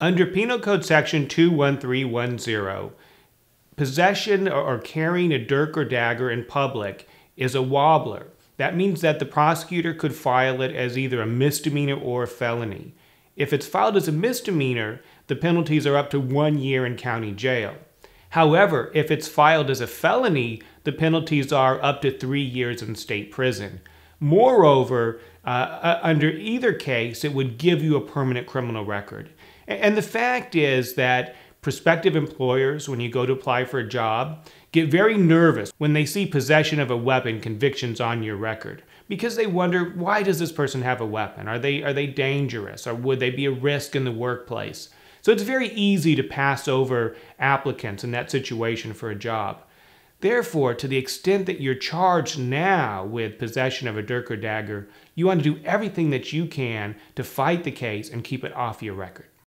Under Penal Code Section 21310, possession or carrying a dirk or dagger in public is a wobbler. That means that the prosecutor could file it as either a misdemeanor or a felony. If it's filed as a misdemeanor, the penalties are up to one year in county jail. However, if it's filed as a felony, the penalties are up to three years in state prison. Moreover, uh, uh, under either case, it would give you a permanent criminal record. And the fact is that prospective employers, when you go to apply for a job, get very nervous when they see possession of a weapon convictions on your record because they wonder why does this person have a weapon? Are they are they dangerous or would they be a risk in the workplace? So it's very easy to pass over applicants in that situation for a job. Therefore, to the extent that you're charged now with possession of a dirk or dagger, you want to do everything that you can to fight the case and keep it off your record.